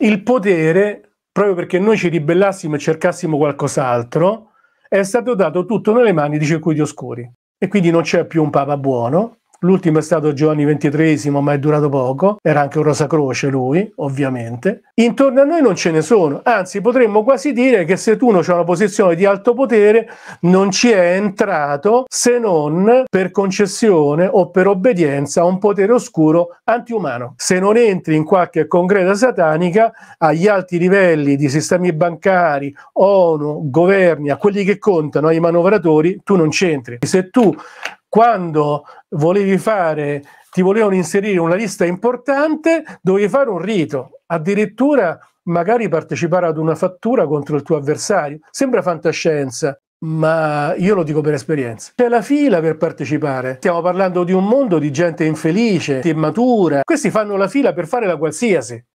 il potere, proprio perché noi ci ribellassimo e cercassimo qualcos'altro, è stato dato tutto nelle mani di circuiti oscuri. E quindi non c'è più un Papa buono, L'ultimo è stato Giovanni XXIII, ma è durato poco, era anche un Rosa Croce lui, ovviamente. Intorno a noi non ce ne sono, anzi potremmo quasi dire che se Setuno c'è una posizione di alto potere, non ci è entrato se non per concessione o per obbedienza a un potere oscuro antiumano. Se non entri in qualche congreda satanica, agli alti livelli di sistemi bancari, ONU, governi, a quelli che contano, ai manovratori, tu non c'entri. Se tu quando volevi fare, ti volevano inserire una lista importante, dovevi fare un rito, addirittura magari partecipare ad una fattura contro il tuo avversario. Sembra fantascienza, ma io lo dico per esperienza. C'è la fila per partecipare. Stiamo parlando di un mondo di gente infelice, immatura. Questi fanno la fila per fare la qualsiasi.